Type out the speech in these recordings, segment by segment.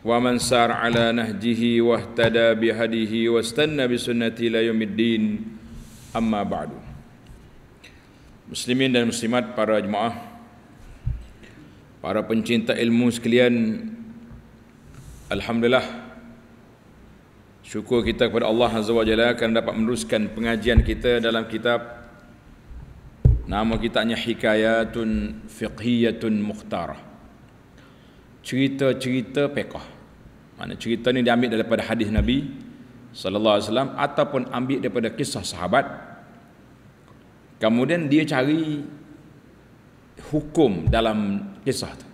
ومن سار على نهجه واهتدى بهديه واستنى بسنته الى يوم الدين اما بعد Muslimin dan muslimat para jemaah Para pencinta ilmu sekalian Alhamdulillah Syukur kita kepada Allah Azza wa Jalla Kerana dapat meneruskan pengajian kita dalam kitab Nama kitabnya Hikayatun Fiqhiyatun Mukhtarah cerita-cerita pekoh. Mana cerita ni diambil daripada hadis Nabi sallallahu alaihi wasallam ataupun ambil daripada kisah sahabat. Kemudian dia cari hukum dalam kisah tu.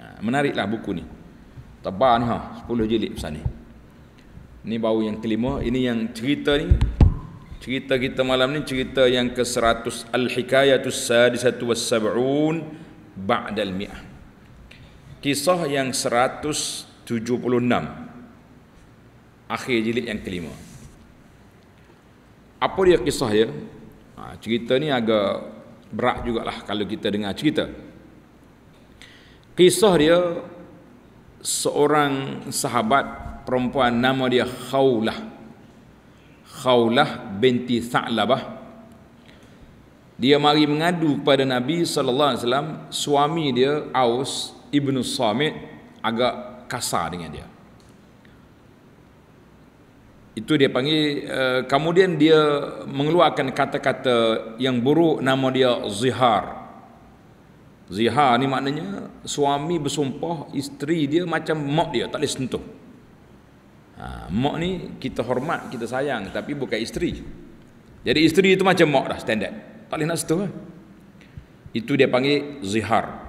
Ha, menariklah buku ni. Tebal ni ha, 10 jilid pasal ni. Ni baru yang kelima, ini yang cerita ni cerita kita malam ni cerita yang ke-100 Al-Hikayatus Sadisatu Was-Sab'un Ba'dal Mi'ah kisah yang 176 akhir jilid yang kelima apa dia kisah ya ha, cerita ni agak berat jugalah kalau kita dengar cerita kisah dia seorang sahabat perempuan nama dia Khawlah Khawlah binti Sa'labah dia mari mengadu kepada Nabi sallallahu alaihi wasallam suami dia Aus Ibnu Samit agak kasar dengan dia. Itu dia panggil eh, kemudian dia mengeluarkan kata-kata yang buruk nama dia Zihar. Zihar ni maknanya suami bersumpah isteri dia macam mak dia tak boleh sentuh. Ha, mak ni kita hormat, kita sayang tapi bukan isteri. Jadi isteri itu macam mak dah standard. Tak boleh nak sentuh. Lah. Itu dia panggil Zihar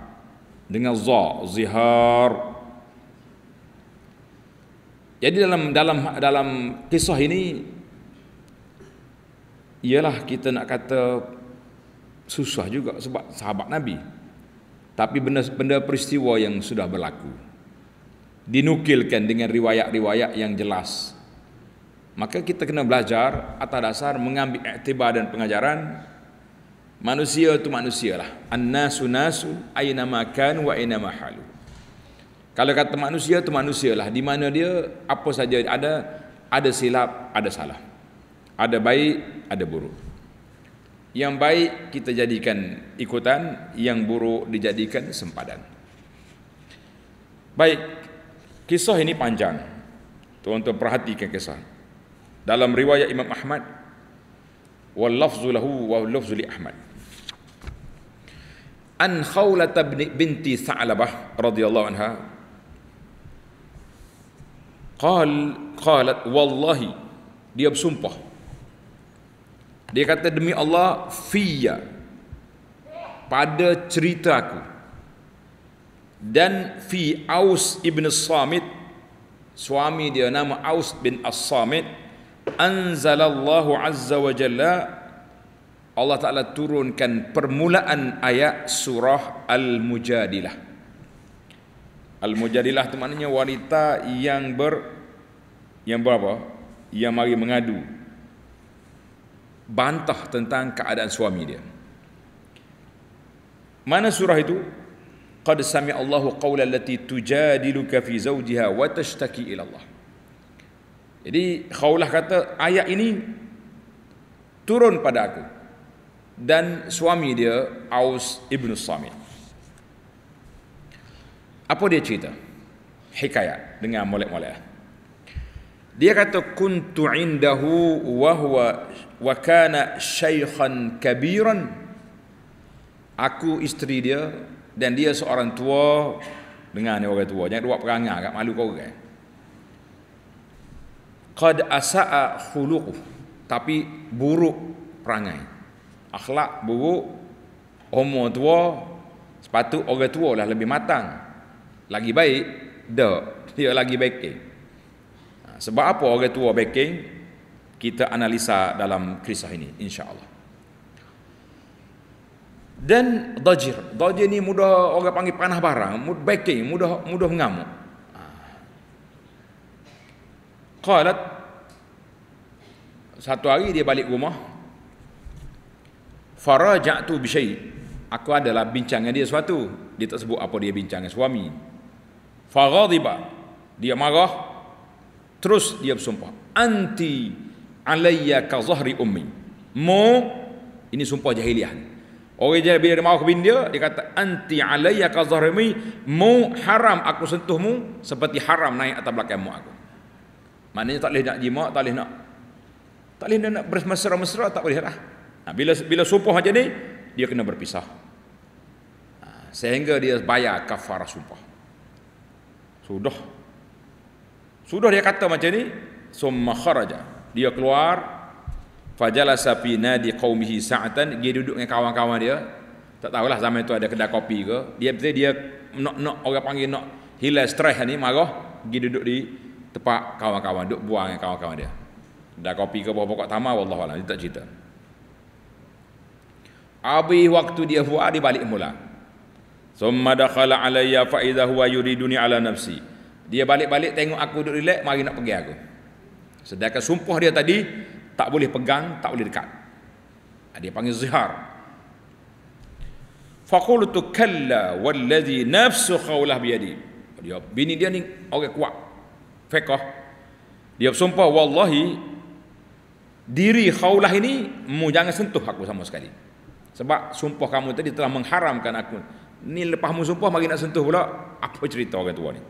dengan za zihar jadi dalam dalam dalam kisah ini ialah kita nak kata susah juga sebab sahabat nabi tapi benda benda peristiwa yang sudah berlaku dinukilkan dengan riwayat-riwayat yang jelas maka kita kena belajar atas dasar mengambil iktibar dan pengajaran Manusia itu manusia lah. An-nasu nasu aina makan wa aina mahalu. Kalau kata manusia itu manusia lah. Di mana dia, apa saja ada, ada silap, ada salah. Ada baik, ada buruk. Yang baik kita jadikan ikutan, yang buruk dijadikan sempadan. Baik, kisah ini panjang. Tuan-tuan perhatikan kisah. Dalam riwayat Imam Ahmad, wal lafzu lahu wa li Ahmad an khawlat binti sa'labah radhiyallahu anha qal qalat wallahi dia bersumpah dia kata demi Allah fiyya pada cerita aku dan fi Aus ibn Samit suami dia nama Aus bin As-Samit anzalallahu azza wa jalla Allah Ta'ala turunkan permulaan ayat surah Al-Mujadilah. Al-Mujadilah itu maknanya wanita yang ber... Yang berapa? Yang mari mengadu. Bantah tentang keadaan suami dia. Mana surah itu? Qad sami Allahu qawla allati tujadiluka fi zawjiha wa tashtaki ila Allah. Jadi khaulah kata ayat ini turun pada aku dan suami dia Aus Ibn Samit. Apa dia cerita? Hikayat dengan molek-molek. Dia kata kuntu indahu wa huwa wa kana shaykhan kabiran. Aku isteri dia dan dia seorang tua dengan ni orang tua. Jangan buat perangai agak malu kau orang. Qad asaa khuluquhu tapi buruk perangai akhlak buruk umur tua sepatu orang tua lah lebih matang lagi baik dak dia lagi baking ha, sebab apa orang tua baking kita analisa dalam kisah ini insya Allah. dan dajir dajir ni mudah orang panggil panah barang mudah baking mudah mudah mengamuk ha. qalat satu hari dia balik rumah faraja'tu bi aku adalah bincangnya dia sesuatu dia tak sebut apa dia bincangnya dengan suami faghadiba dia marah terus dia bersumpah anti alayya ka zahri ummi mu ini sumpah jahiliah orang dia bila dia marah bin dia dia kata anti alayya ka zahri ummi mu haram aku sentuhmu seperti haram naik atas mu aku maknanya tak boleh nak jima tak boleh nak tak boleh nak bersemesra-mesra tak boleh lah Nah, ha, bila bila sumpah macam ni, dia kena berpisah. Ha, sehingga dia bayar kafarah sumpah. Sudah. Sudah dia kata macam ni, summa kharaja. Dia keluar fajalasa fi nadi qaumihi sa'atan, dia duduk dengan kawan-kawan dia. Tak tahulah zaman itu ada kedai kopi ke. Dia dia, dia nak nak orang panggil nak hilang stres ni marah, dia duduk di tempat kawan-kawan duduk buang kawan-kawan dia. Kedai kopi ke pokok-pokok tamar wallahu alam, dia tak cerita. Abi waktu dia buat di balik mula. Summa dakhala alayya fa idza huwa yuriduni ala nafsi. Dia balik-balik tengok aku duduk relax mari nak pergi aku. Sedangkan sumpah dia tadi tak boleh pegang, tak boleh dekat. Ah, dia panggil zihar. Faqultu kalla wallazi nafsu khawlah biyadi. Dia bini dia ni orang kuat. Fekah. Dia bersumpah wallahi diri khawlah ini mu jangan sentuh aku sama sekali. Sebab sumpah kamu tadi telah mengharamkan aku. Ni lepas mu sumpah mari nak sentuh pula. Apa cerita orang tua ni?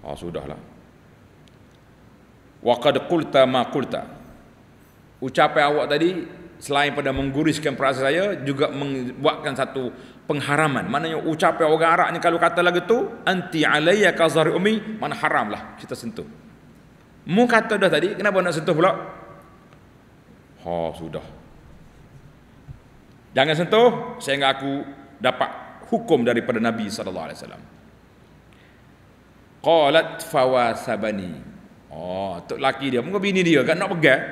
Ah oh, sudahlah. Wa qad qulta ma qulta. Ucapan awak tadi selain pada mengguriskan perasaan saya juga membuatkan satu pengharaman. Maknanya ucapan orang Arab ni kalau kata lagu tu anti alayya ka zari ummi, man haramlah kita sentuh. Mu kata dah tadi kenapa nak sentuh pula? Ha oh, sudah. Jangan sentuh sehingga aku dapat hukum daripada Nabi sallallahu alaihi wasallam. Qalat fawasabani. Oh, tok laki dia, muka bini dia kan nak pegang.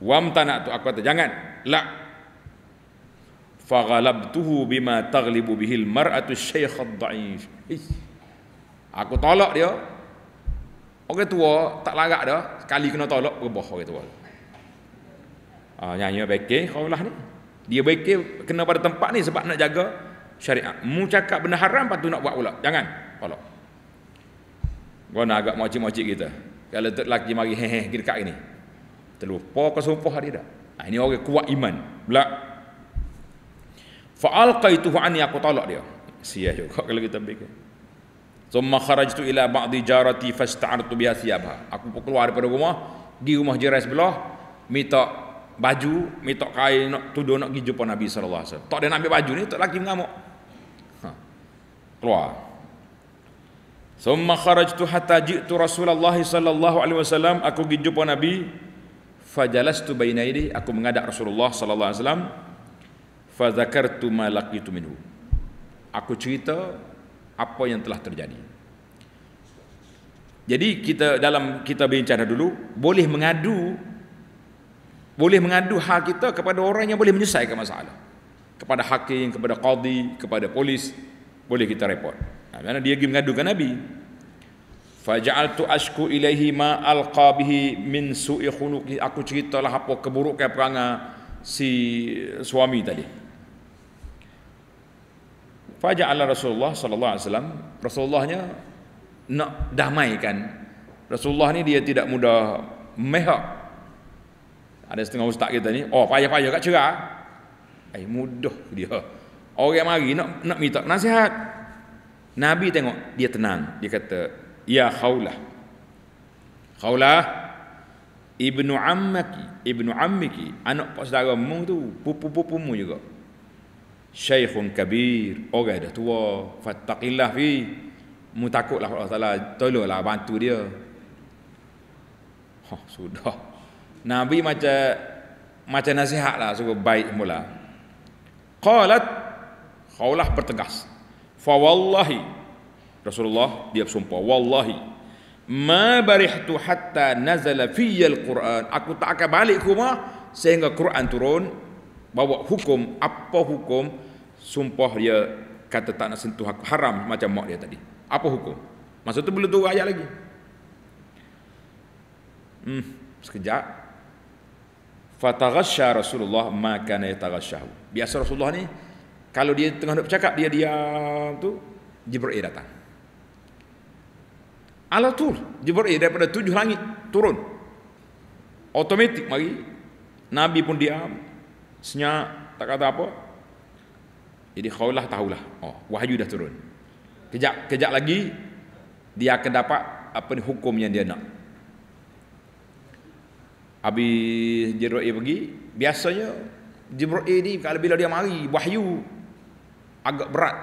Wam tanak tu aku kata jangan. La. Faghalabtuhu bima taghlibu bihil mar'atu syaikh ad-da'if. Aku tolak dia. Orang tua tak larat dah, sekali kena tolak berbah orang tua. Ah, nyanyi baik ke kau lah ni. Dia berikir kena pada tempat ni sebab nak jaga syariat. Mu cakap benda haram patu nak buat pula. Jangan. Tolak. Gua nak agak macam-macam kita. Kalau tu lelaki mari hehe he, dekat ini. Terlupa ke sumpah dia dah. Ha, ini orang kuat iman. Bila fa'alqaituhu anni aku tolak dia. Sia juga kalau kita fikir. Thumma kharajtu ila ba'di jarati fasta'artu biha siyabha. Aku keluar daripada rumah, pergi rumah jiran sebelah, minta baju mitok kain nak tuduh nak pergi jumpa Nabi SAW tak ada nak ambil baju ni tak lagi mengamuk ha. keluar summa kharajtu hatta jiktu Rasulullah sallallahu alaihi wasallam aku pergi jumpa Nabi fajalastu baina yadi aku mengadap Rasulullah sallallahu alaihi wasallam fadzakartu ma laqitu minhu aku cerita apa yang telah terjadi jadi kita dalam kita bincang dulu boleh mengadu boleh mengadu hak kita kepada orang yang boleh menyelesaikan masalah kepada hakim, kepada qadi, kepada polis boleh kita report. Nah, ha, karena dia pergi mengadu ke Nabi. Faja'altu ashku ilaihi ma alqa bihi min su'i khuluqi. Aku ceritalah apa keburukan perangai si suami tadi. Faja'ala Rasulullah sallallahu alaihi wasallam, Rasulullahnya nak damaikan. Rasulullah ni dia tidak mudah mehak ada setengah ustaz kita ni, oh payah-payah kat cerah. Eh mudah dia. Orang mari nak nak minta nasihat. Nabi tengok dia tenang. Dia kata, "Ya Khawlah. Khawlah ibnu ammaki, ibnu ammiki, anak pak saudara mu tu, pupu-pupu mu juga. Syekhun kabir, orang dah tua, fattaqillah fi. Mu takutlah Allah Taala tolonglah bantu dia." Oh, sudah. Nabi macam macam nasihat lah suruh baik mula qalat qaulah bertegas fa wallahi Rasulullah dia bersumpah wallahi ma barihtu hatta nazala fiyya al-Quran aku tak akan balik ke rumah sehingga Quran turun bawa hukum apa hukum sumpah dia kata tak nak sentuh aku haram macam mak dia tadi apa hukum maksud tu belum turun ayat lagi hmm sekejap fataghasya Rasulullah maka yataghasyahu. Biasa Rasulullah ni kalau dia tengah nak bercakap dia dia tu Jibril datang. Alatul Jibril daripada tujuh langit turun. Otomatik mari Nabi pun diam senyap tak kata apa. Jadi khaulah tahulah. Oh, wahyu dah turun. Kejap kejap lagi dia akan dapat apa ni hukum yang dia nak. Habis Jibril pergi, biasanya Jibril ni kalau bila dia mari wahyu agak berat.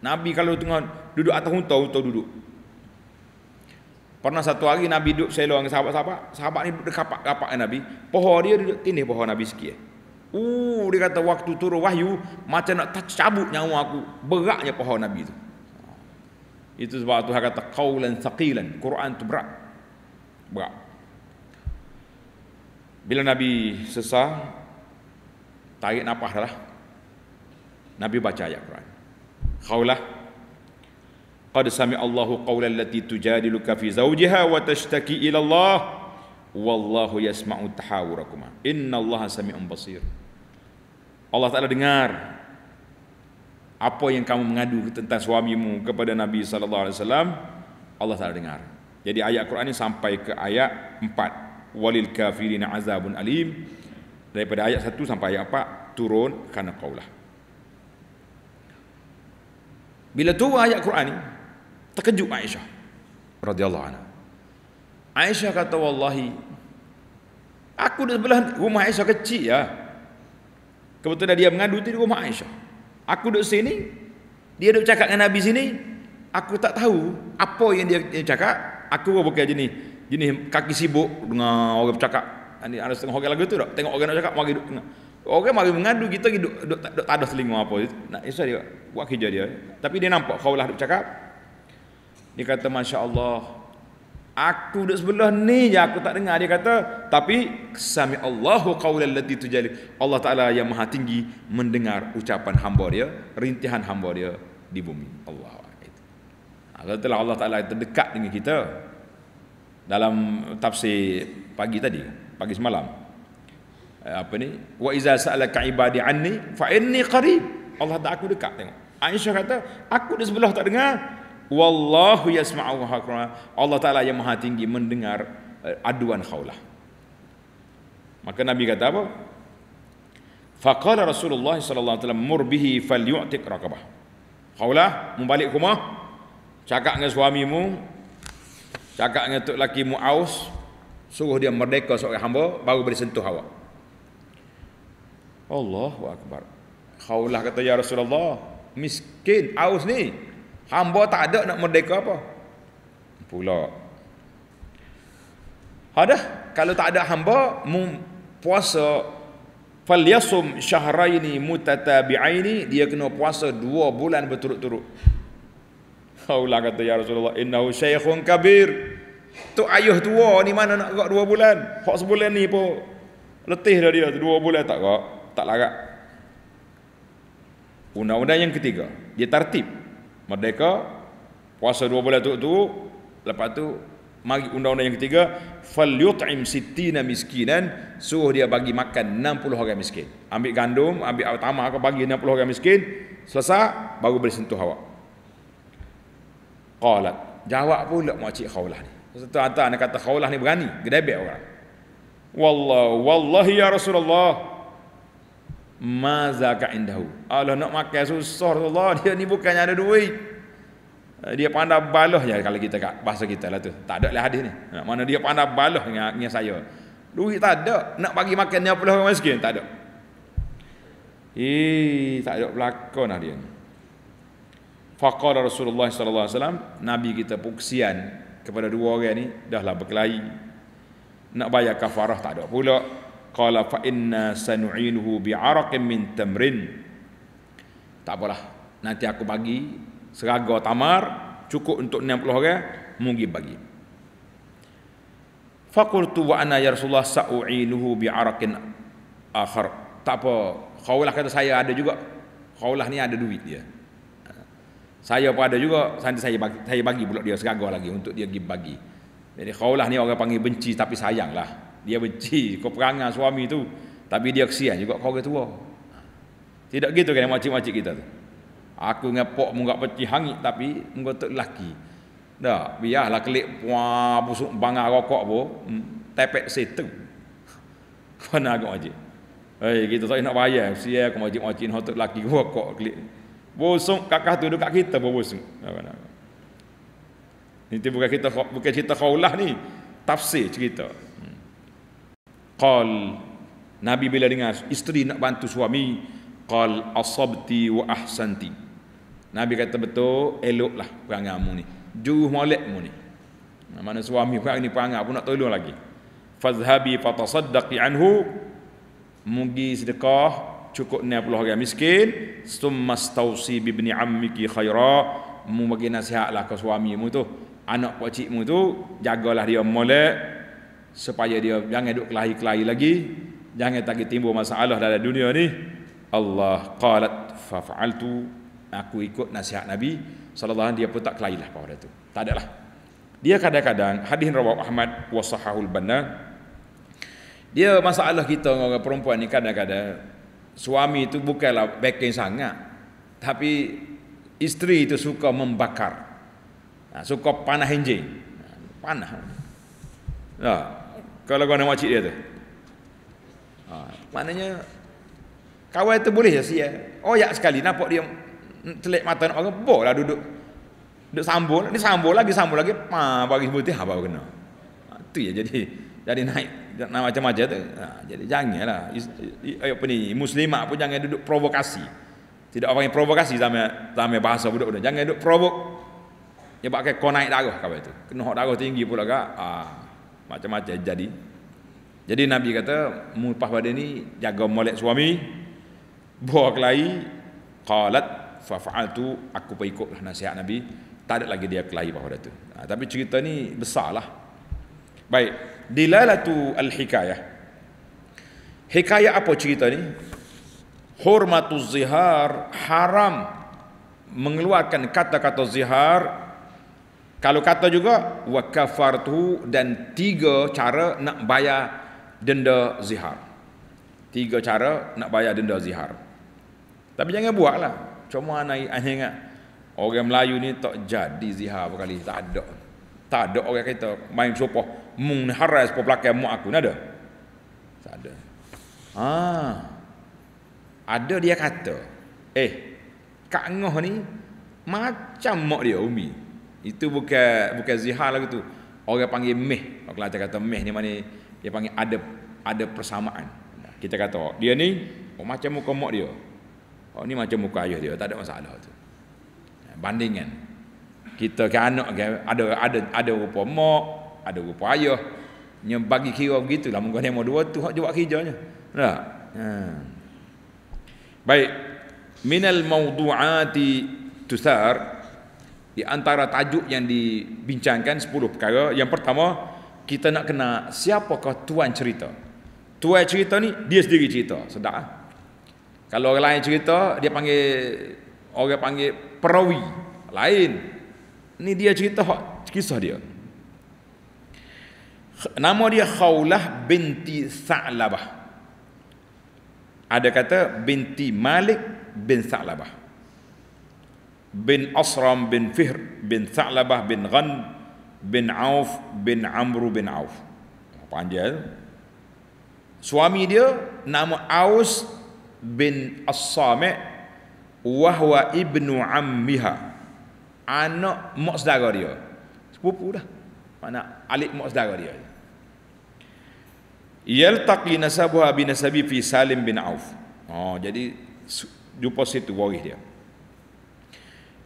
Nabi kalau tengah duduk atas unta, unta duduk. Pernah satu hari Nabi duduk selo dengan sahabat-sahabat. Sahabat ni duduk kapak-kapak dengan Nabi. Pohon dia duduk tindih pohon Nabi sikit. Uh, dia kata waktu turun wahyu macam nak tercabut nyawa aku. Beratnya pohon Nabi tu. Itu sebab Tuhan kata qaulan saqilan. Quran tu berat. Berat. Bila Nabi sesah, tarik nafas dah lah. Nabi baca ayat Quran. Khaulah. Qad sami Allahu qawla allati tujadiluka fi zawjiha wa tashtaki ila Allah wallahu yasma'u tahawurakuma. Inna Allah sami'un basir. Allah Taala dengar apa yang kamu mengadu tentang suamimu kepada Nabi sallallahu alaihi wasallam, Allah Taala dengar. Jadi ayat Quran ini sampai ke ayat 4 walil kafirin azabun alim daripada ayat 1 sampai ayat 4 turun kerana qaulah bila tu ayat Quran ni terkejut Aisyah radhiyallahu anha Aisyah kata wallahi aku di sebelah rumah Aisyah kecil ya kebetulan dia mengadu di rumah Aisyah aku duduk sini dia duduk cakap dengan Nabi sini aku tak tahu apa yang dia, dia cakap aku bukan jenis jenis kaki sibuk dengan orang bercakap. ni ada setengah orang lagu tu dak tengok orang nak cakap mari duk Orang mari mengadu kita gitu duk tak ada selingo apa. Nak isu dia buat kerja dia. Tapi dia nampak kau lah duk cakap. Dia kata masya-Allah. Aku duduk sebelah ni je aku tak dengar dia kata tapi sami Allahu qaulal lati tujali Allah Taala yang maha tinggi mendengar ucapan hamba dia rintihan hamba dia di bumi Allah itu. Allah ha, Allah Taala terdekat dengan kita dalam tafsir pagi tadi pagi semalam eh, apa ni wa iza sa'alaka ibadi anni fa inni qarib Allah tak aku dekat tengok Aisyah kata aku di sebelah tak dengar wallahu yasma'u wa hakra Allah taala yang maha tinggi mendengar eh, aduan khaulah maka nabi kata apa faqala rasulullah sallallahu alaihi wasallam mur bihi falyu'tiq raqabah khaulah membalik rumah cakap dengan suamimu Cakap dengan tok laki Muaus suruh dia merdeka seorang hamba baru boleh sentuh awak. Allahu akbar. Khaulah kata ya Rasulullah, miskin Aus ni. Hamba tak ada nak merdeka apa. Pula. Ada kalau tak ada hamba puasa falyasum syahraini mutatabi'aini dia kena puasa dua bulan berturut-turut. Kau kata ya Rasulullah innahu shaykhun kabir. Tu ayah tua ni mana nak gerak dua bulan? Hak sebulan ni pun letih dah dia dua bulan tak gerak, tak larat. Undang-undang yang ketiga, dia tertib. Merdeka puasa dua bulan tu tu lepas tu mari undang-undang yang ketiga falyut'im sittina miskinan suruh dia bagi makan 60 orang miskin ambil gandum ambil tamah ke bagi 60 orang miskin selesai baru boleh sentuh awak Qalat. Jawab pula makcik Khawlah ni. Satu hantar dia kata Khawlah ni berani. Gedebek orang. Wallah, wallahi ya Rasulullah. Ma zaka indahu. Allah nak makan susah Rasulullah. Dia ni bukannya ada duit. Eh, dia pandai balah je kalau kita kat bahasa kita lah tu. Tak ada lah hadis ni. Eh, mana dia pandai balah dengan, dengan saya. Duit tak ada. Nak bagi makan ni apalah orang miskin. Tak ada. Eh, tak ada pelakon lah dia ni. Faqala Rasulullah sallallahu alaihi wasallam, Nabi kita pun kesian kepada dua orang ni dahlah berkelahi. Nak bayar kafarah tak ada pula. Qala fa inna sanu'inuhu bi araqin min tamrin. Tak apalah. Nanti aku bagi seraga tamar cukup untuk 60 orang, mugi bagi. Faqultu wa ana ya Rasulullah sa'u'inuhu bi araqin akhar. Tak apa. Khawlah kata saya ada juga. Khawlah ni ada duit dia. Ya. Saya pun ada juga, nanti saya bagi, saya bagi pula dia segaga lagi untuk dia pergi bagi. Jadi khawlah ni orang panggil benci tapi sayang lah Dia benci kau perangai suami tu. Tapi dia kesian juga kau orang tua. Tidak gitu kan makcik-makcik kita tu. Aku dengan pok munggak peti hangit tapi munggak tu lelaki. Tak, biarlah kelip puan busuk bangar rokok pun. Hmm, tepek situ. Kau nak agak makcik. Eh, hey, kita tak nak bayar. Sia aku makcik-makcik ni hotuk lelaki rokok kelip. Busuk kakak tu dekat kita pun busuk. Ini bukan kita bukan cerita kaulah ni. Tafsir cerita. Hmm. Qal Nabi bila dengar isteri nak bantu suami, qal asabti wa ahsanti. Nabi kata betul, eloklah perangai ni. Juruh molek mu ni. Mana suami perang ni perangai pun nak tolong lagi. Fazhabi fatasaddaqi anhu. Mugi sedekah cukup 60 orang miskin summa stausi bi ibni ammiki khaira mu bagi nasihatlah ke suami mu tu anak pak cik mu tu jagalah dia molek supaya dia jangan duk kelahi-kelahi lagi jangan tak timbul masalah dalam dunia ni Allah qalat fa fa'altu aku ikut nasihat nabi sallallahu alaihi dia pun tak kelahilah pada tu tak adalah dia kadang-kadang hadis rawi Ahmad wa sahahul banna dia masalah kita orang perempuan ni kadang-kadang suami itu bukanlah backing sangat tapi isteri itu suka membakar ha, suka panah enjin ha, panah ha, kalau kau nak makcik dia tu ha, maknanya kawan itu boleh ya siya oh ya sekali nampak dia telik mata nak makan boleh duduk duduk sambul ni sambul lagi sambul lagi pa bagi sebut dia baru kena ha, tu ya jadi jadi naik nama macam-macam tu. Ha, jadi janganlah apa ni muslimat pun jangan duduk provokasi. Tidak orang yang provokasi sama sama bahasa budak-budak jangan duduk provok. Yang pakai kau naik darah kau itu. Kena hak darah tinggi pula gak. Ha, macam-macam jadi. Jadi Nabi kata mulpah pada ni jaga molek suami. Buah kelahi qalat fa'altu aku pun ikutlah nasihat Nabi. Tak ada lagi dia kelahi pada tu. Ha, tapi cerita ni besarlah. Baik, Dilalatu al-hikayah Hikayah apa cerita ni? Hormatu zihar haram Mengeluarkan kata-kata zihar Kalau kata juga Wa kafartu dan tiga cara nak bayar denda zihar Tiga cara nak bayar denda zihar Tapi jangan buat lah Cuma naik akhir ingat Orang Melayu ni tak jadi zihar berkali Tak ada Tak ada orang kata main sopoh mung ni haras pun pelakai mak aku ni ada tak ada ha. ada dia kata eh kak ngoh ni macam mak dia umi itu bukan bukan zihar lagu tu orang panggil meh orang dia kata meh ni mana dia panggil ada ada persamaan kita kata dia ni oh, macam muka mak dia oh ni macam muka ayah dia tak ada masalah tu bandingan kita ke anak ada ada ada rupa mak ada rupa ayah nya bagi kira begitulah mungkin demo dua tu hak jawab kerjanya nah ha. baik minal mawduati tusar di antara tajuk yang dibincangkan 10 perkara yang pertama kita nak kena siapakah tuan cerita tuan cerita ni dia sendiri cerita sedap ah. kalau orang lain cerita dia panggil orang panggil perawi lain ni dia cerita hak kisah dia Nama dia Khawlah binti Sa'labah. Ada kata binti Malik bin Sa'labah. Bin Asram bin Fihr bin Sa'labah bin Ghan bin Auf bin Amru bin Auf. Panjang. Eh? Suami dia nama Aus bin As-Sami' wahwa ibnu ammiha anak mak saudara dia sepupu dah mana alik mak saudara dia yaltaqi nasabu bi nasabi fi Salim bin Auf. Oh, jadi jumpa situ waris dia.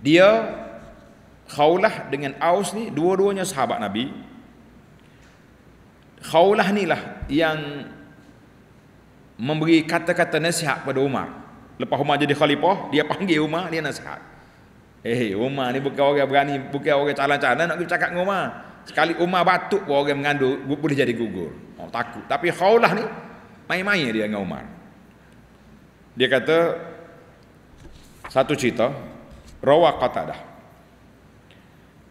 Dia Khawlah dengan Aus ni dua-duanya sahabat Nabi. Khawlah ni lah yang memberi kata-kata nasihat pada Umar. Lepas Umar jadi khalifah, dia panggil Umar, dia nasihat. Eh, hey, Umar ni bukan orang berani, bukan orang calon-calon nak pergi cakap dengan Umar. Sekali Umar batuk pun orang mengandung boleh jadi gugur. Oh, takut. Tapi Khawlah ni main-main dia dengan Umar. Dia kata satu cerita Rawa Qatadah.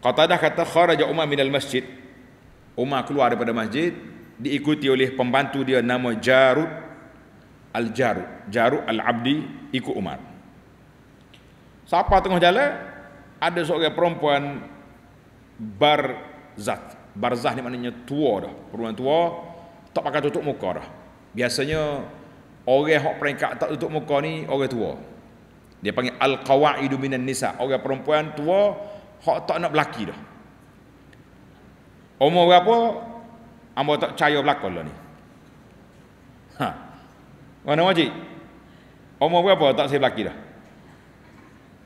Qatadah kata kharaja Umar minal masjid. Umar keluar daripada masjid diikuti oleh pembantu dia nama Jarud Al-Jarud. Jarud Al-Abdi ikut Umar. Siapa tengah jalan ada seorang perempuan bar zat barzah ni maknanya tua dah perempuan tua tak pakai tutup muka dah biasanya orang hak peringkat tak tutup muka ni orang tua dia panggil al-qawaidu minan nisa orang perempuan tua hak tak nak belaki dah umur berapa ambo tak percaya belaka lah ni ha mana wajib umur berapa tak saya belaki dah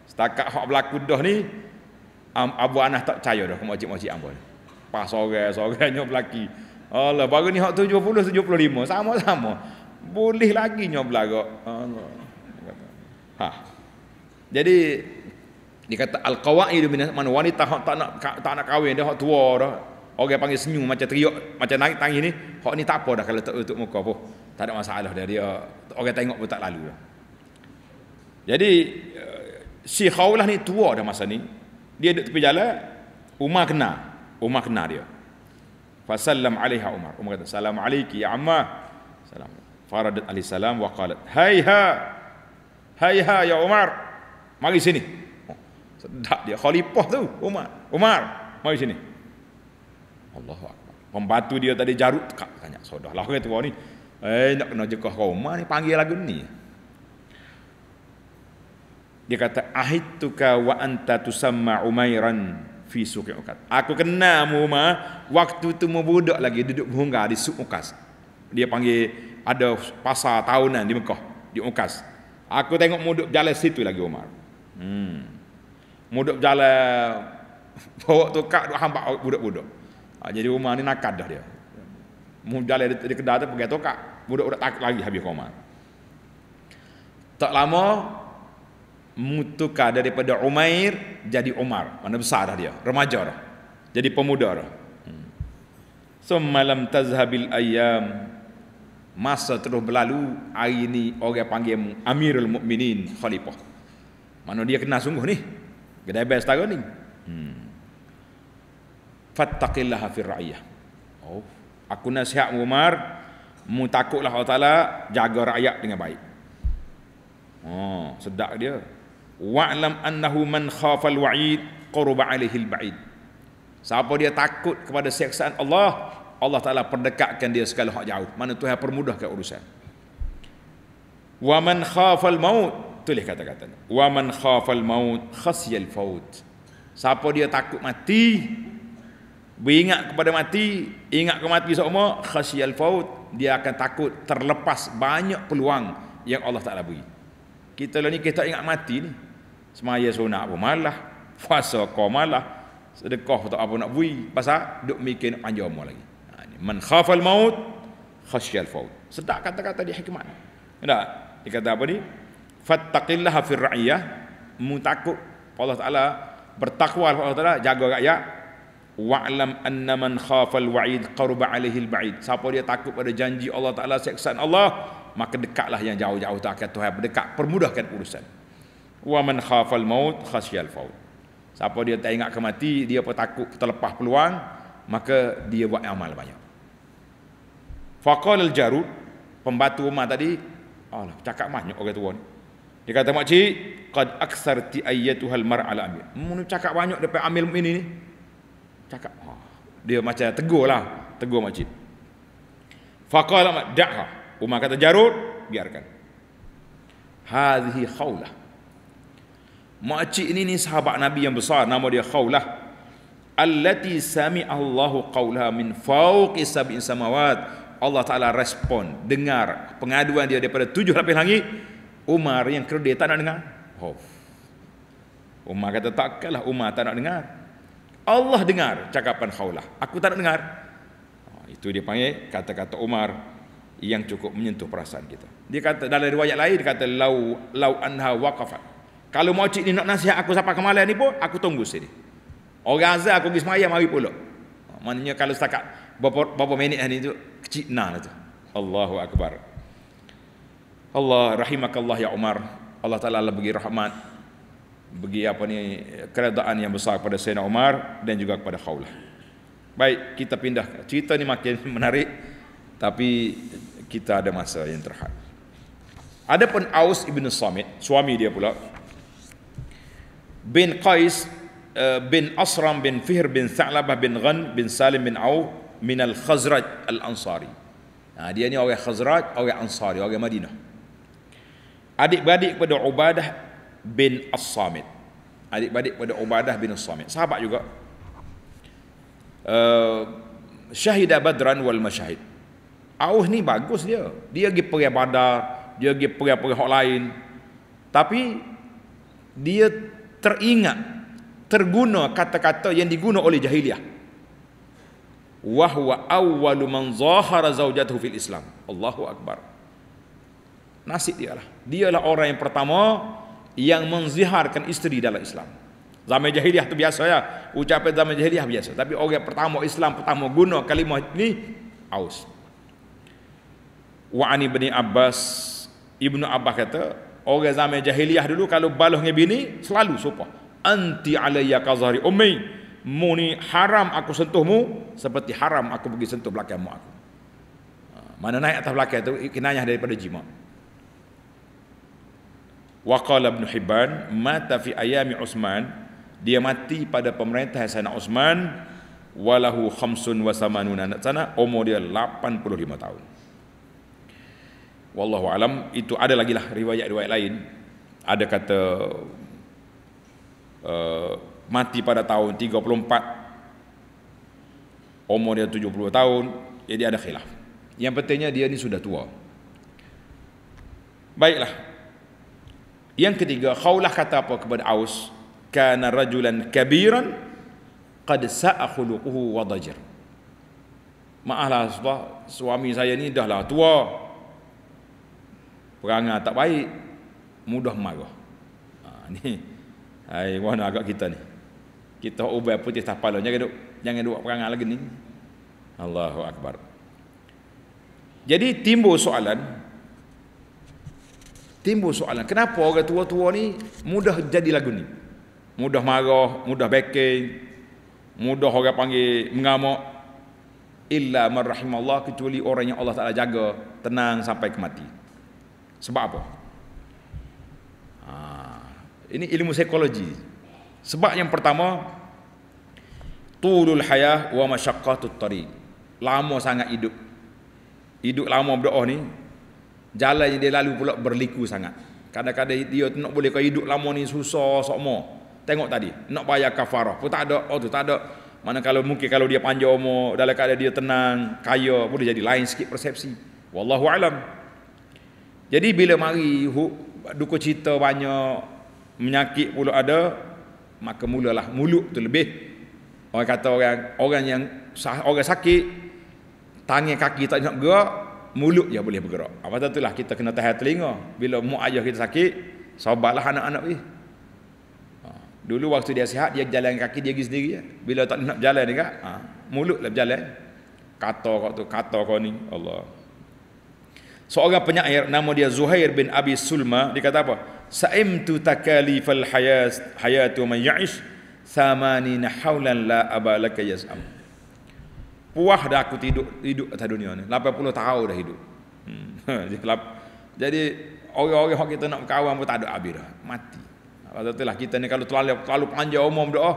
setakat hak berlaku dah ni abu anah tak percaya dah kamu makcik-makcik ambo ni lepas sorang nyop belaki Allah baru ni hak 70 75 sama-sama boleh lagi nyop belagak Allah ha jadi dia kata al qawaid bin mana wanita hak tak nak tak nak kahwin dia hak tua dah orang panggil senyum macam teriak macam naik tangis ni hak ni tak apa dah kalau tak untuk muka pun tak ada masalah dah dia orang tengok pun tak lalu dah jadi eh, si khaulah ni tua dah masa ni dia duduk tepi jalan Umar kenal Umar kenal dia. Fasallam alaiha Umar. Umar kata, salam alaiki ya Ammah. Salam. Farad alaih salam wa qalat, hayha, hayha ya Umar. Mari sini. Oh, sedap dia, khalifah tu, Umar. Umar, mari sini. Allahu Akbar. Pembatu dia tadi jarut, tekak, banyak sodah lah kata kau ni. Eh, nak kena jekah kau Umar ni, panggil lagu ni. Dia kata, ahituka wa anta tusamma umairan fi suq ukas aku kena, mu ma waktu tu mu budak lagi duduk berhungga di suq ukas dia panggil ada pasar tahunan di Mekah di ukas aku tengok mu duduk jalan situ lagi Umar hmm mu duduk jalan bawa tukak duk hamba budak-budak ah, jadi Umar ni nakal dah dia mu jalan di kedai tu pergi tukak budak-budak tak lagi habis Umar tak lama mutukar daripada Umair jadi Umar. Mana besar dah dia, remaja dah. Jadi pemuda dah. Hmm. Summa lam tazhabil ayyam masa terus berlalu hari ini orang panggil Amirul Mukminin khalifah. Mana dia kenal sungguh ni. Gedai bel setara ni. Hmm. Fattaqillah fi ra'iyah. Oh, aku nasihat Umar, mu takutlah Allah Taala jaga rakyat dengan baik. Oh, sedap dia wa'lam annahu man khafa al-wa'id qurba alaihi al-ba'id. Siapa dia takut kepada seksaan Allah, Allah Taala perdekatkan dia segala hak jauh. Mana Tuhan permudahkan urusan. Wa man khafa al-maut, tulis kata-kata. Wa man khafa al-maut khasyal faut. Siapa dia takut mati, beringat kepada mati, ingat kepada mati seumur, khasyal faut, dia akan takut terlepas banyak peluang yang Allah Taala beri. Kita lah ni kita ingat mati ni. Semaya sunat pun malah. Fasa kau malah. Sedekah tak apa nak bui. Pasal duk mikir nak panjang umur lagi. Ha, ini. Man khafal maut, khasyal faut. Sedap kata-kata di hikmat. Tidak. Dia kata apa ni? Fattaqillaha fir ra'iyah. Mu takut. Allah Ta'ala bertakwa Allah Ta'ala jaga ya? Wa'lam anna man khafal wa'id qarba alaihi al-ba'id. Siapa dia takut pada janji Allah Ta'ala seksan Allah. Maka dekatlah yang jauh-jauh tak akan Tuhan. Berdekat. Permudahkan urusan wa man khafal maut khasyal fau. siapa dia tak ingat kemati dia pun takut terlepas peluang maka dia buat amal banyak faqal al jarud pembantu rumah tadi Allah cakap banyak orang tua ni dia kata mak cik qad aktsarti ayyatuhal mar'al amil mun cakap banyak depan amil ini ni cakap oh. dia macam tegurlah tegur mak cik faqala mak dakha umar kata jarud biarkan hadhihi khawlah Makcik ini ni sahabat Nabi yang besar nama dia Khawlah. Allati sami Allahu qaulaha min fawqi sab'in samawat. Allah Taala respon, dengar pengaduan dia daripada tujuh lapis langit. Umar yang kerdil tak nak dengar. Oh. Umar kata takkanlah Umar tak nak dengar. Allah dengar cakapan Khawlah. Aku tak nak dengar. Ah, itu dia panggil kata-kata Umar yang cukup menyentuh perasaan kita. Dia kata dalam riwayat lain dia kata lau lau anha waqafat kalau makcik ni nak nasihat aku sampai kemalai ni pun, aku tunggu sini. Orang azal aku pergi semayang, mari pulak. Ah, maknanya kalau setakat berapa, berapa minit hari lah tu, kecil nah lah tu. Allahu Akbar. Allah rahimakallah ya Umar. Allah Ta'ala lah bagi rahmat. Bagi apa ni, keredaan yang besar kepada Sayyidina Umar dan juga kepada Khawlah. Baik, kita pindah. Cerita ni makin menarik. Tapi kita ada masa yang terhad. Adapun Aus ibn Samit, suami dia pula, bin Qais eh, bin Asram bin Fihr bin Tha'labah bin Ghan bin Salim bin Au min al-Khazraj al-Ansari. Ha, dia ni orang Khazraj, orang Ansari, orang Madinah. Adik-beradik kepada Ubadah bin As-Samit. Adik-beradik kepada Ubadah bin As-Samit. Sahabat juga. Uh, eh, Syahidah Badran wal mashahid. Auf ni bagus dia. Dia pergi perih badar, dia pergi perih-perih lain. Tapi dia teringat terguna kata-kata yang diguna oleh jahiliah wahwa awwalu man zahara zaujatuhu fil islam Allahu akbar nasib dia lah orang yang pertama yang menziharkan isteri dalam Islam zaman jahiliah tu biasa ya ucapan zaman jahiliah biasa tapi orang yang pertama Islam pertama guna kalimah ini Aus wa ani bin Abbas Ibnu Abbas kata Orang zaman jahiliah dulu kalau baluh dengan bini selalu sumpah. Anti alayya qazari ummi. Mu ni haram aku sentuhmu seperti haram aku pergi sentuh belakang mu aku. Ha, mana naik atas belakang tu kinayah daripada jima. Wa qala Ibn Hibban mata fi ayami Utsman dia mati pada pemerintah Hasan Utsman walahu khamsun wa samanuna sana umur dia 85 tahun wallahu alam itu ada lagi lah riwayat-riwayat lain ada kata uh, mati pada tahun 34 umur dia 70 tahun jadi ada khilaf yang pentingnya dia ni sudah tua baiklah yang ketiga khaulah kata apa kepada Aus kana rajulan kabiran qad sa'a khuluquhu wa dajir Maaflah, suami saya ni dah lah tua perangai tak baik mudah marah ha, ni hai warna agak kita ni kita ubah putih tak pala jangan duk jangan duk perangai lagi ni Allahu akbar jadi timbul soalan timbul soalan kenapa orang tua-tua ni mudah jadi lagu ni mudah marah mudah bekeh mudah orang panggil mengamuk illa marhamallahu kecuali orang yang Allah Taala jaga tenang sampai kematian. Sebab apa? Ha, ini ilmu psikologi. Sebab yang pertama, tulul hayah wa masyakatut tari. Lama sangat hidup. Hidup lama berdoa oh ni, jalan yang dia lalu pula berliku sangat. Kadang-kadang dia nak boleh kau hidup lama ni susah sokmo. Tengok tadi, nak bayar kafarah pun tak ada. Oh tu tak ada. Mana kalau mungkin kalau dia panjang umur, dalam keadaan dia tenang, kaya, boleh jadi lain sikit persepsi. Wallahu alam. Jadi bila mari duka cita banyak menyakit pula ada maka mulalah mulut tu lebih orang kata orang orang yang orang sakit tangan kaki tak nak bergerak mulut dia boleh bergerak apa ah, tu lah kita kena tahan telinga bila mu ayah kita sakit sabarlah anak-anak ni ah, dulu waktu dia sihat dia jalan kaki dia pergi sendiri bila tak nak berjalan dia ah, mulut lah berjalan kata kau tu kata kau ni Allah Seorang penyair nama dia Zuhair bin Abi Sulma dia kata apa? Sa'imtu takalifal hayat hayatu man ya'ish samani hawlan la abalaka yaz'am. Puah dah aku tidur hidup atas dunia ni. 80 tahun dah hidup. Hmm. Jadi orang-orang hak -orang kita nak berkawan pun tak ada habis dah. Mati. Sebab lah kita ni kalau terlalu terlalu panjang umur berdoa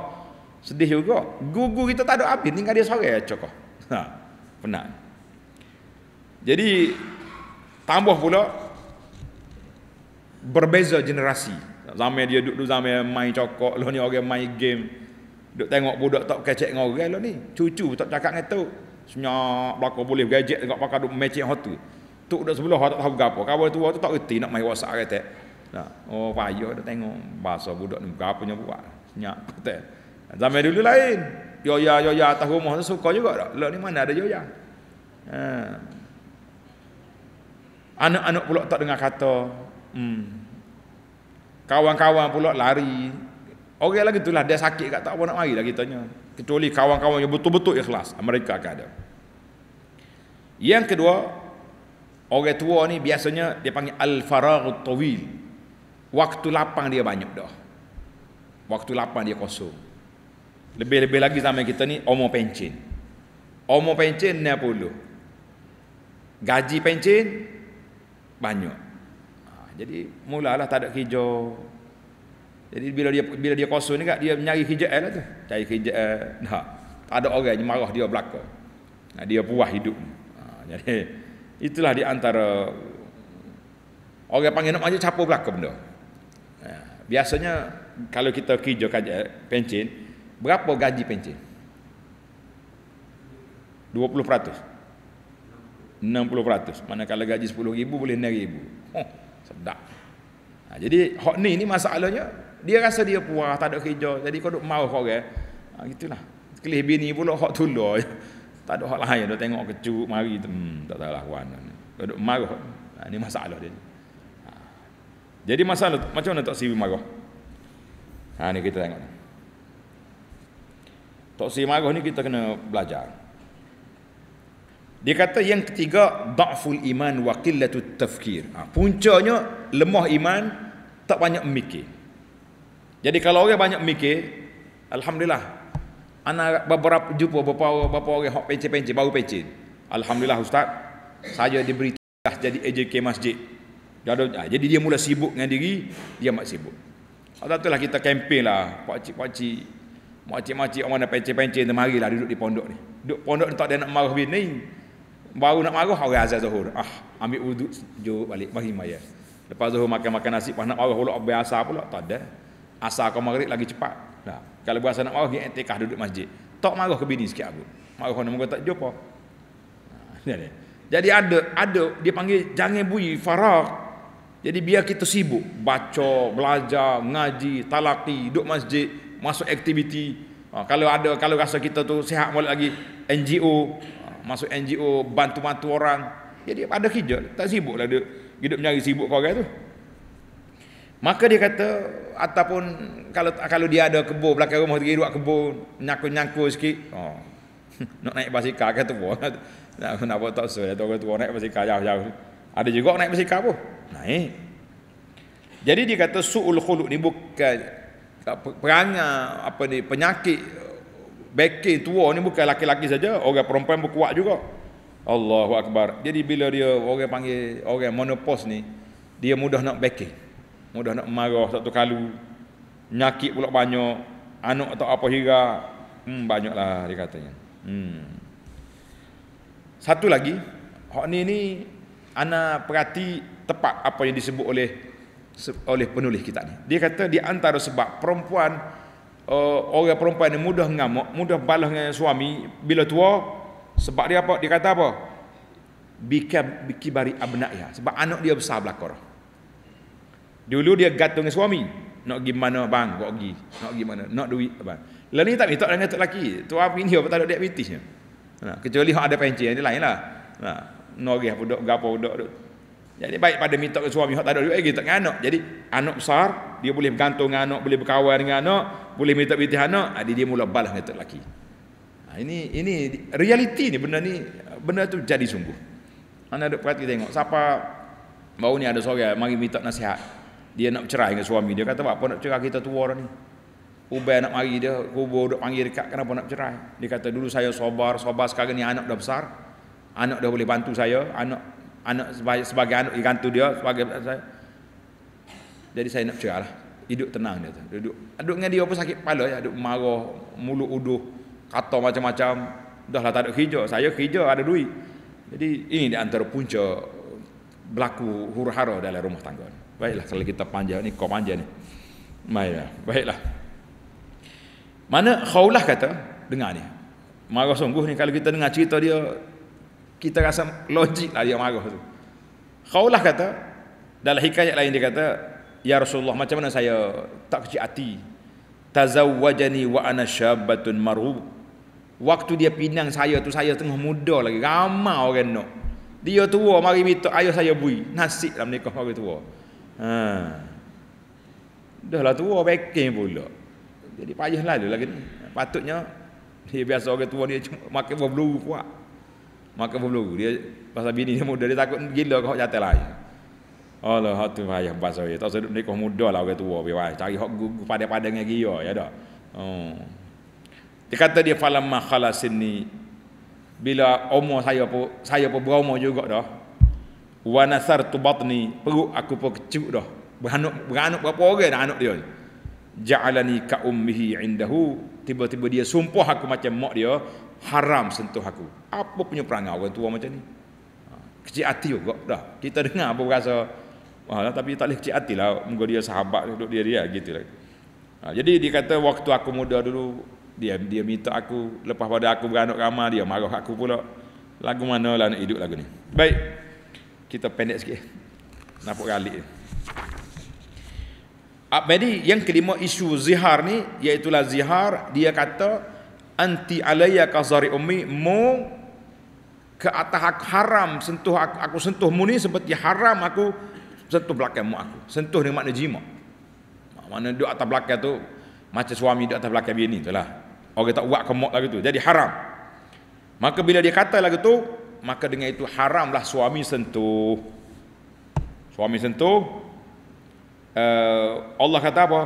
sedih juga. Gugu kita tak ada habis tinggal dia sore ya cokoh. Ha. Penat. Jadi tambah pula berbeza generasi zaman dia duduk zaman main cokok lo ni orang main game duk tengok budak tak kecek dengan orang lo ni cucu tak cakap dengan tok senyap belaka boleh gadget tengok pakai duk mecek hot tu tok duduk sebelah tak tahu gapo kawan tua tu tak reti nak main WhatsApp kata nah oh payah duk tengok bahasa budak ni gapo buat senyap kata zaman dulu lain yo ya yo ya atas rumah tu suka juga tak lo ni mana ada yo ha Anak-anak pula tak dengar kata. Hmm. Kawan-kawan pula lari. Orang lagi itulah dia sakit kat tak apa nak mari lah kitanya. Kecuali kawan-kawan yang betul-betul ikhlas. Mereka akan ada. Yang kedua. Orang tua ni biasanya dia panggil Al-Farag Tawil. Waktu lapang dia banyak dah. Waktu lapang dia kosong. Lebih-lebih lagi zaman kita ni umur pencin. Umur pencin ni 60. Gaji pencin banyak. Ha, jadi mulalah tak ada kerja. Jadi bila dia bila dia kosong ni kan dia nyari kerjaan lah tu. Cari kerjaan. Ha, tak ada orang yang marah dia belaka. Ha, dia puas hidup. Ha, jadi itulah di antara orang panggil nak aja capo belaka benda. Ha, biasanya kalau kita kerja kerja eh, pencen, berapa gaji pencen? 20%. 60%. Manakala gaji 10 ribu boleh ribu, oh sedap. Ha, jadi hak ni ni masalahnya dia rasa dia puas tak ada kerja. Jadi kau duk mau kau orang. Eh. Ha, gitulah. Kelih bini pula hak tular. Ya. tak ada hak lain dah tengok kecuk mari tu. Hmm, tak tahu lah kawan. Kau duk marah. Ha, ni masalah dia. Ha. Jadi masalah macam mana tak sibuk mau Ha ni kita tengok. Tak sibuk marah ni kita kena belajar. Dia kata yang ketiga daful iman wa qillatut tafkir. Ha, puncanya lemah iman tak banyak memikir. Jadi kalau orang banyak memikir, alhamdulillah. Ana beberapa jumpa beberapa beberapa orang hok pencen-pencen baru pencen. Alhamdulillah ustaz. Saya diberi tugas jadi AJK masjid. Jadi, ha, jadi dia mula sibuk dengan diri, dia mak sibuk. Ada tu lah kita kempen lah, pak cik pak cik, mak cik mak cik orang nak pencen-pencen, marilah duduk di pondok ni. Duduk pondok ni tak ada nak marah bini. Baru nak marah orang azan zuhur. Ah, ambil wuduk jo balik bagi maya. Lepas zuhur makan-makan nasi pas nak marah pula abai asar pula tak ada. Asar kau maghrib lagi cepat. Nah, kalau berasa nak marah dia etikah duduk masjid. Tak marah ke bini sikit aku. Marah kau muka tak jumpa. Nah, Jadi ada ada dia panggil jangan bui farak. Jadi biar kita sibuk baca, belajar, ngaji, talaki, duduk masjid, masuk aktiviti. Ha, kalau ada kalau rasa kita tu sihat balik lagi NGO masuk NGO bantu-bantu orang jadi ya, ada kerja tak sibuklah dia hidup mencari sibuk kau orang tu maka dia kata ataupun kalau kalau dia ada kebun belakang rumah dia buat kebun nyangkut-nyangkut sikit oh nak naik basikal ke tu nak nak buat tak sesuai tu orang tu naik basikal jauh-jauh ada juga naik basikal pun naik jadi dia kata suul khuluq ni bukan perangai apa ni penyakit Bekir tua ni bukan laki-laki saja, orang perempuan pun kuat juga. Allahu akbar. Jadi bila dia orang panggil orang monopos ni, dia mudah nak bekir. Mudah nak marah satu kalu. Nyakit pula banyak. Anak atau apa hira. Hmm, banyaklah dia katanya. Hmm. Satu lagi, hak ni ni ana perhati tepat apa yang disebut oleh oleh penulis kita ni. Dia kata di antara sebab perempuan uh, orang perempuan ni mudah ngamuk, mudah balas dengan suami bila tua sebab dia apa? Dia kata apa? Bikam bikibari abnak ya. Sebab anak dia besar belakor. Dulu dia gantung dengan suami. Nak gimana bang? Kau pergi. Nak gimana? Nak duit abang. Lalu tak minta lah dengan lelaki. Tu apa ini apa tak ada diabetesnya. Nah, ha, kecuali ada pencin yang lainlah. lah. Nah, ha, norih budak, gapo budak. Jadi baik pada minta ke suami hak tak ada duit lagi tak anak. Jadi anak besar dia boleh bergantung dengan anak, boleh berkawan dengan anak, boleh minta binti anak adik ah, dia mula balas dengan lelaki ah, ini ini realiti ni benda ni benda tu jadi sungguh anda ada perhati tengok siapa baru ni ada seorang mari minta nasihat dia nak bercerai dengan suami dia kata apa nak cerai kita tua orang ni Ubay nak mari dia, kubur duk panggil dekat kenapa nak cerai. Dia kata dulu saya sobar, sobar sekarang ni anak dah besar. Anak dah boleh bantu saya, anak anak sebagai, sebagai anak digantu dia sebagai saya. Jadi saya nak cerai lah hidup tenang dia tu. Duduk, duduk dengan dia pun sakit kepala ya, duduk marah, mulut uduh, kata macam-macam. Dahlah tak ada kerja, saya kerja ada duit. Jadi ini di antara punca berlaku hurhara dalam rumah tangga. Baiklah kalau kita panjang ni, kau panjang ni. Baiklah. Baiklah. Mana khaulah kata, dengar ni. Marah sungguh ni kalau kita dengar cerita dia, kita rasa logik lah dia marah tu. Khaulah kata, dalam hikayat lain dia kata, Ya Rasulullah macam mana saya tak kecil hati Tazawwajani wa ana maru. Waktu dia pinang saya tu saya tengah muda lagi Ramai orang nak Dia tua mari minta ayah saya bui Nasib lah menikah orang tua ha. Dah lah tua peking pula Jadi payah lalu lagi ni Patutnya dia biasa orang tua dia makan berbeluru kuat Makan berbeluru dia Pasal bini dia muda dia takut gila kau jatuh lain Allah oh, hak tu payah bab saya. Tak sedut nikah muda lah orang tua bi wai. Cari hak gugu pada dengan dia ya dak. Oh. Hmm. Dia kata dia falamma khalasin ini. bila umur saya pun saya pun berumur juga dah. Wa nasartu batni, perut aku pun kecil dah. Beranak beranak berapa orang dah anak dia ni. Ja'alani ka ummihi indahu, tiba-tiba dia sumpah aku macam mak dia, haram sentuh aku. Apa punya perangai orang tua macam ni? Ha, kecil hati juga dah. Kita dengar apa berasa Ha, tapi tak boleh kecil hati lah. Moga dia sahabat, duduk dia dia gitu lah. Ha, jadi dia kata waktu aku muda dulu, dia dia minta aku. Lepas pada aku beranak ramah, dia marah aku pula. Lagu mana lah nak hidup lagu ni. Baik. Kita pendek sikit. Nampak galik ni. Ah, jadi yang kelima isu zihar ni iaitu lah zihar dia kata anti alayya qazari ummi mu ke atas aku haram sentuh aku, aku sentuh mu ni seperti haram aku sentuh belakang mak aku sentuh dengan makna jima makna duduk atas belakang tu macam suami duduk atas belakang bini tu lah orang tak buat ke lagi tu jadi haram maka bila dia kata lagi tu maka dengan itu haramlah suami sentuh suami sentuh uh, Allah kata apa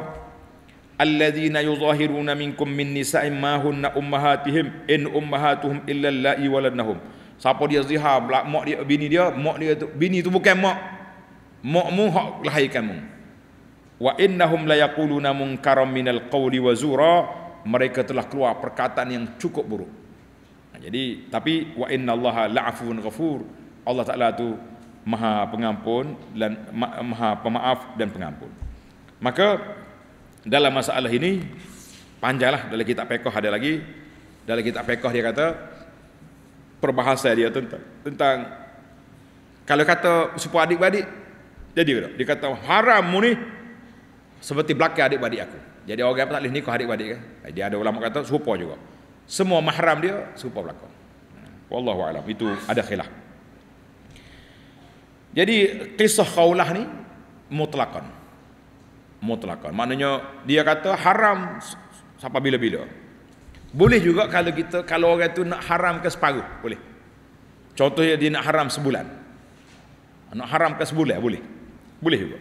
alladzina yuzahiruna minkum min nisa'im ma hunna ummahatihim in ummahatuhum illa allai waladnahum siapa dia zihar mak dia bini dia mak dia tu bini tu bukan mak mu'mu hak lahai kamu wa innahum la yaquluna munkaram minal qawli wa zura mereka telah keluar perkataan yang cukup buruk jadi tapi wa innallaha la'afun ghafur Allah Taala tu maha pengampun dan maha pemaaf dan pengampun maka dalam masalah ini panjalah dalam kitab fiqh ada lagi dalam kitab fiqh dia kata perbahasa dia tentang tentang kalau kata supaya adik-beradik jadi dia, kata haram mu ni seperti belakang adik-adik aku. Jadi orang yang tak boleh nikah adik-adik kan. Eh, dia ada ulama kata serupa juga. Semua mahram dia serupa belakang. Wallahu alam itu ada khilaf. Jadi kisah kaulah ni mutlakan. Mutlakan. Maknanya dia kata haram siapa bila-bila. Boleh juga kalau kita kalau orang tu nak haram ke separuh, boleh. Contohnya dia nak haram sebulan. Nak haram ke sebulan boleh boleh juga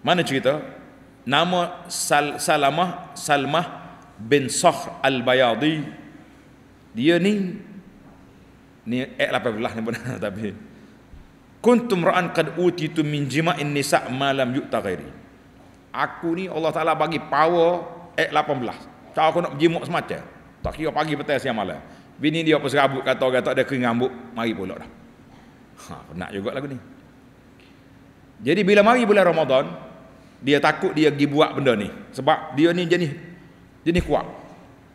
mana cerita nama Sal Salamah Salmah bin Sokh Al-Bayadi dia ni ni eh lapan 18 ni pun tapi kuntum ra'an qad utitu min jima'in nisa' ma lam yu'ta ghairi aku ni Allah Taala bagi power eh lapan 18 cara aku nak berjimak semacam tak kira pagi petang siang malam bini dia pun serabut kata orang tak ada kering rambut mari pula dah ha penat juga lagu ni jadi bila mari bulan Ramadan, dia takut dia pergi buat benda ni. Sebab dia ni jenis jenis kuat.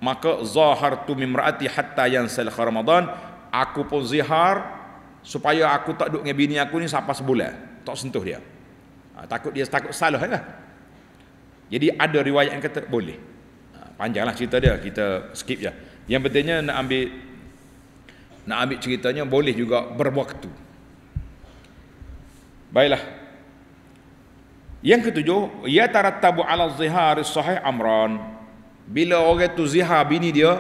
Maka zahar tu mimraati hatta yang selah Ramadan. Aku pun zihar supaya aku tak duduk dengan bini aku ni sampai sebulan. Tak sentuh dia. Ha, takut dia takut salah lah. Jadi ada riwayat yang kata boleh. Ha, panjanglah cerita dia. Kita skip je. Yang pentingnya nak ambil nak ambil ceritanya boleh juga berwaktu. Baiklah. Yang ketujuh, ia tarattabu ala zihar sahih amran. Bila orang itu zihar bini dia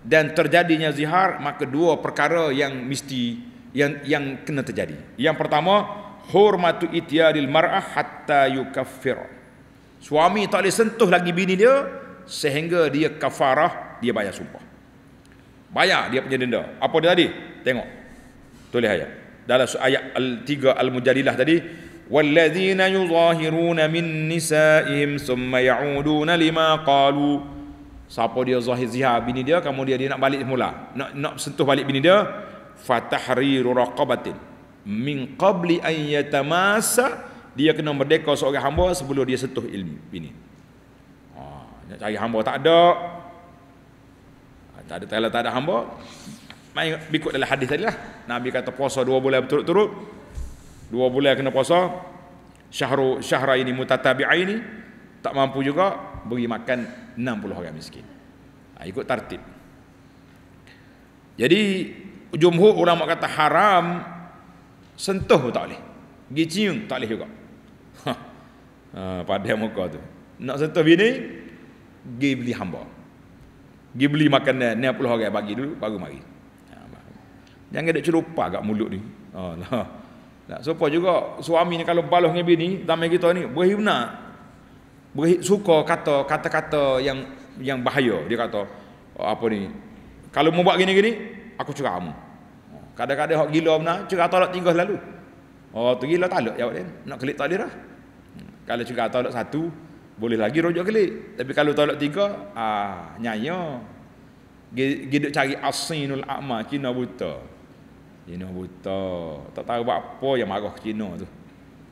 dan terjadinya zihar, maka dua perkara yang mesti yang yang kena terjadi. Yang pertama, hormatu itiyadil mar'ah hatta yukaffir. Suami tak boleh sentuh lagi bini dia sehingga dia kafarah, dia bayar sumpah. Bayar dia punya denda. Apa dia tadi? Tengok. Tulis ayat. Dalam ayat al-3 al-mujadilah tadi, والذين يظاهرون من نسائهم ثم يعودون لما قالوا siapa dia zahir zihar bini dia kemudian dia nak balik semula nak nak sentuh balik bini dia fatahriru raqabatin min qabli an yatamasa dia kena merdeka seorang hamba sebelum dia sentuh ilmu bini ha nak cari hamba tak ada tak ada tak ada, tak ada hamba mai ikut dalam hadis tadi lah nabi kata puasa dua bulan berturut-turut dua bulan kena puasa syahru syahra ini mutatabi'a ini tak mampu juga beri makan 60 orang miskin ha, ikut tertib jadi jumhur ulama kata haram sentuh tak boleh pergi tak boleh juga ha, ha pada muka tu nak sentuh bini pergi beli hamba pergi beli makan 60 orang bagi dulu baru mari ha, jangan ada celupa kat mulut ni oh, ha, nah. Tak serupa juga suami ni kalau balas dengan bini, zaman kita ni berhi benar. Berhi suka kata kata-kata yang yang bahaya dia kata oh, apa ni? Kalau mau buat gini-gini, aku cerai kamu. Kadang-kadang hok gila benar, cerai tolak tinggal lalu. Oh, tu gila talak jawab dia. Nak kelik tak dah. Hmm, kalau cerai tolak satu, boleh lagi rojak kelik. Tapi kalau tolak tiga, ah nyanya. Gidak cari asinul a'ma kina buta. Cina buta. Tak tahu buat apa yang marah Cina tu.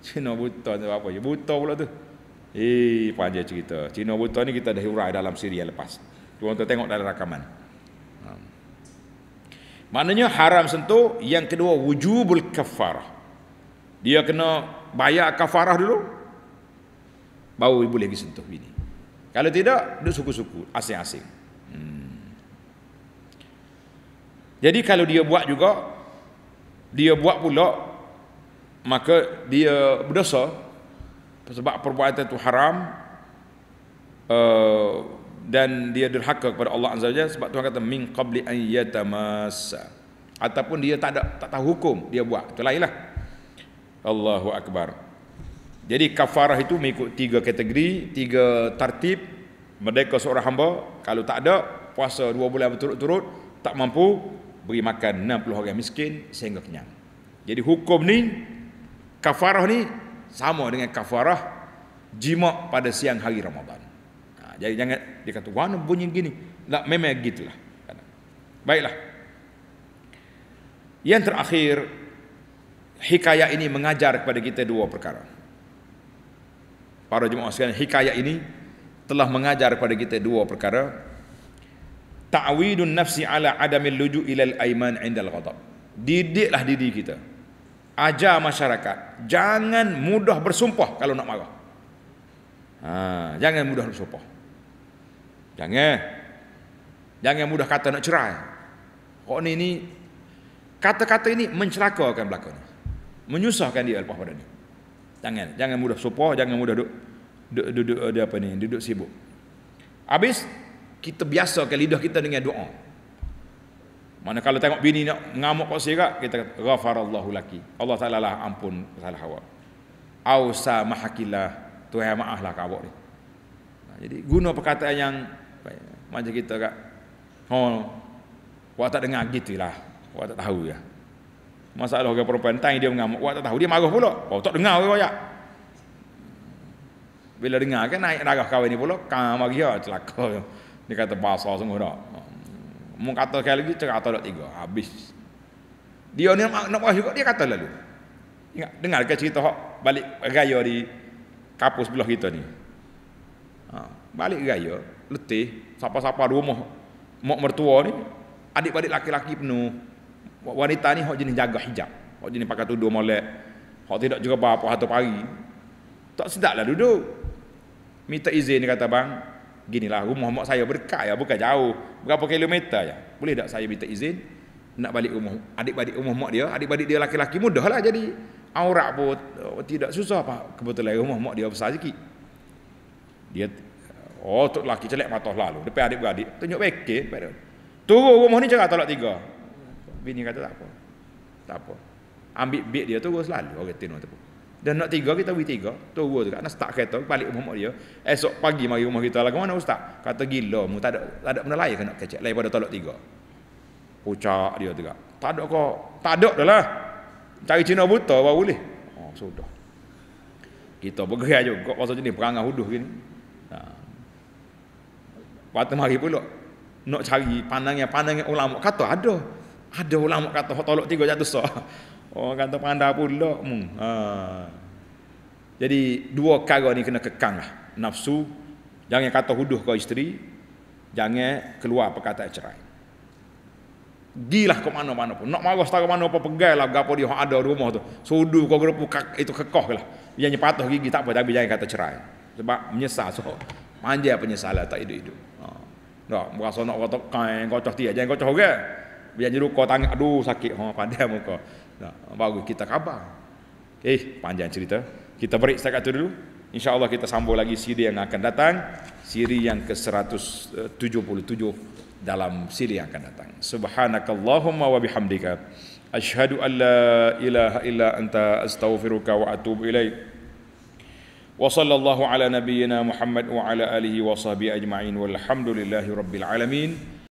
Cina buta tu apa je. Ya buta pula tu. Eh, panjang cerita. Cina buta ni kita dah hurai dalam siri yang lepas. Cuma tu tengok dalam rakaman. Hmm. Maknanya haram sentuh. Yang kedua, wujubul kafarah. Dia kena bayar kafarah dulu. Baru boleh pergi sentuh ini. Kalau tidak, dia suku-suku. Asing-asing. Hmm. Jadi kalau dia buat juga, dia buat pula maka dia berdosa sebab perbuatan itu haram uh, dan dia derhaka kepada Allah Azza wa sebab Tuhan kata min qabli an yatamassa ataupun dia tak ada tak tahu hukum dia buat itu lainlah Allahu akbar jadi kafarah itu mengikut tiga kategori tiga tertib merdeka seorang hamba kalau tak ada puasa dua bulan berturut-turut tak mampu beri makan 60 orang miskin sehingga kenyang. Jadi hukum ni kafarah ni sama dengan kafarah jima pada siang hari Ramadhan. Ha, jadi jangan dia kata mana bunyi gini. Tak memang gitulah. Baiklah. Yang terakhir hikayat ini mengajar kepada kita dua perkara. Para jemaah sekalian, hikayat ini telah mengajar kepada kita dua perkara ta'widun nafsi ala adamil luju ilal aiman indal ghadab didiklah diri kita ajar masyarakat jangan mudah bersumpah kalau nak marah ha, jangan mudah bersumpah jangan jangan mudah kata nak cerai kok ni ni kata-kata ini mencelakakan belakang menyusahkan dia lepas pada ni jangan jangan mudah bersumpah jangan mudah duduk duduk, duduk, duduk apa ni duduk sibuk habis kita biasa biasakan lidah kita dengan doa. Mana kalau tengok bini nak ngamuk kat saya kita kata ghafarallahu laki. Allah Taala lah ampun salah awak. Au samahakillah, Tuhan maaflah kau ni. jadi guna perkataan yang macam kita kat ha oh, kau tak dengar gitulah. Kau tak tahu ya. Masalah orang perempuan tang dia mengamuk, kau tak tahu dia marah pula. Kau oh, tak dengar kau ya. Bila dengar kan naik darah kau ni pula, kau marah ya, celaka. Dia kata pasal sungguh dak. Mau hmm. kata sekali lagi cerah atau dak tiga. Habis. Dia ni nak nak juga dia kata lalu. Ingat dengar ke cerita hak balik raya di kapus belah kita ni. Ha, balik raya letih siapa-siapa rumah mak mertua ni adik-adik laki-laki penuh. Wanita ni hak jenis jaga hijab. Hak jenis pakai tudung molek. Hak tidak juga apa-apa satu pagi. Tak sedaklah duduk. Minta izin dia kata bang, Ginilah rumah mak saya berdekat ya, bukan jauh. Berapa kilometer ya. Boleh tak saya minta izin nak balik rumah adik-adik rumah mak dia, adik-adik dia laki-laki mudahlah jadi. Aurat pun oh, tidak susah apa Kebetulan rumah mak dia besar sikit. Dia oh tok laki celak patah lalu depan adik-beradik tunjuk bekel pada. Turun rumah ni cerah tolak tiga. Bini kata tak apa. Tak apa. Ambil beg dia turun selalu orang tinu tu. Dan nak tiga kita pergi tiga. Tunggu tu kat nak start kereta balik rumah dia. Esok pagi mari rumah kita lah ke mana ustaz? Kata gila mu tak ada tak ada benda lain kena nak kecek lain pada tolak tiga. Pucak dia juga. kat. Tak ada kau. Tak ada dah lah. Cari Cina buta baru boleh. Oh sudah. Kita bergerak juga kau pasal jenis perangai huduh gini. Ha. Waktu mari pula nak cari pandangan-pandangan ulama kata ada. Ada ulama kata tolak tiga jatuh sah. So. Oh kata panda pula mu. Ha. Jadi dua kara ni kena kekang lah. Nafsu, jangan kata huduh kau isteri, jangan keluar perkataan cerai. Gilah ke mana-mana pun. Nak marah setara mana pun pegai lah gapo dia ada rumah tu. Sudu kau kena itu kekoh lah. Yang patah gigi tak apa tapi jangan kata cerai. Sebab menyesal so. Manja penyesalan tak hidup-hidup. Ha. Dah, merasa nak kata kain kocoh tiap. Jangan kocoh orang. Biar jadi kau tangan. Aduh sakit. Ha, pandai muka baru kita khabar. Eh, panjang cerita. Kita break setakat itu dulu. InsyaAllah kita sambung lagi siri yang akan datang. Siri yang ke-177 dalam siri yang akan datang. Subhanakallahumma wa bihamdika. Ashadu an la ilaha illa anta astaghfiruka wa atubu ilaih. Wa sallallahu ala nabiyyina Muhammad wa ala alihi wa sahbihi ajma'in. Walhamdulillahi rabbil alamin.